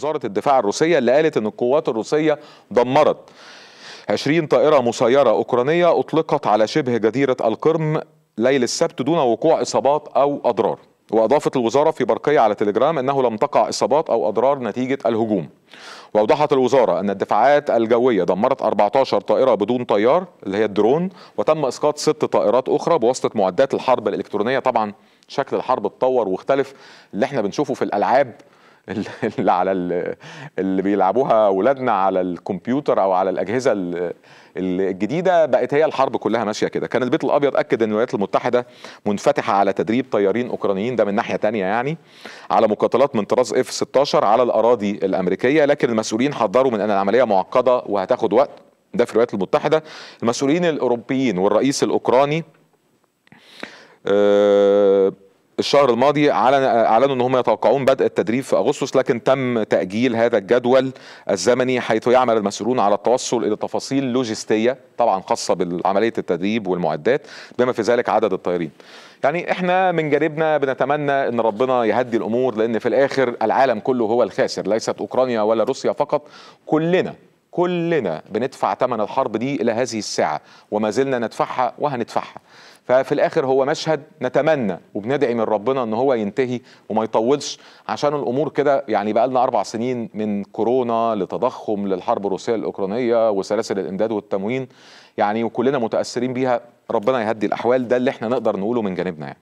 وزارة الدفاع الروسية اللي قالت أن القوات الروسية دمرت 20 طائرة مسيرة أوكرانية أطلقت على شبه جزيرة القرم ليل السبت دون وقوع إصابات أو أضرار وأضافت الوزارة في برقية على تليجرام أنه لم تقع إصابات أو أضرار نتيجة الهجوم وأوضحت الوزارة أن الدفاعات الجوية دمرت 14 طائرة بدون طيار اللي هي الدرون وتم إسقاط ست طائرات أخرى بواسطة معدات الحرب الإلكترونية طبعا شكل الحرب اتطور واختلف اللي احنا بنشوفه في الألعاب اللي على اللي بيلعبوها اولادنا على الكمبيوتر او على الاجهزه الجديده بقت هي الحرب كلها ماشيه كده كان البيت الابيض اكد ان الولايات المتحده منفتحه على تدريب طيارين اوكرانيين ده من ناحيه تانية يعني على مقاتلات من طراز اف 16 على الاراضي الامريكيه لكن المسؤولين حذروا من ان العمليه معقده وهتاخد وقت ده في الولايات المتحده المسؤولين الاوروبيين والرئيس الاوكراني أه الشهر الماضي اعلنوا ان هم يتوقعون بدء التدريب في اغسطس لكن تم تاجيل هذا الجدول الزمني حيث يعمل المسؤولون على التوصل الى تفاصيل لوجستيه طبعا خاصه بعمليه التدريب والمعدات بما في ذلك عدد الطيارين يعني احنا من جانبنا بنتمنى ان ربنا يهدي الامور لان في الاخر العالم كله هو الخاسر ليست اوكرانيا ولا روسيا فقط كلنا كلنا بندفع ثمن الحرب دي الى هذه الساعه وما زلنا ندفعها وهندفعها ففي الاخر هو مشهد نتمنى وبندعي من ربنا ان هو ينتهي وما يطولش عشان الامور كده يعني بقى لنا اربع سنين من كورونا لتضخم للحرب الروسيه الاوكرانيه وسلاسل الامداد والتموين يعني وكلنا متاثرين بيها ربنا يهدي الاحوال ده اللي احنا نقدر نقوله من جانبنا يعني.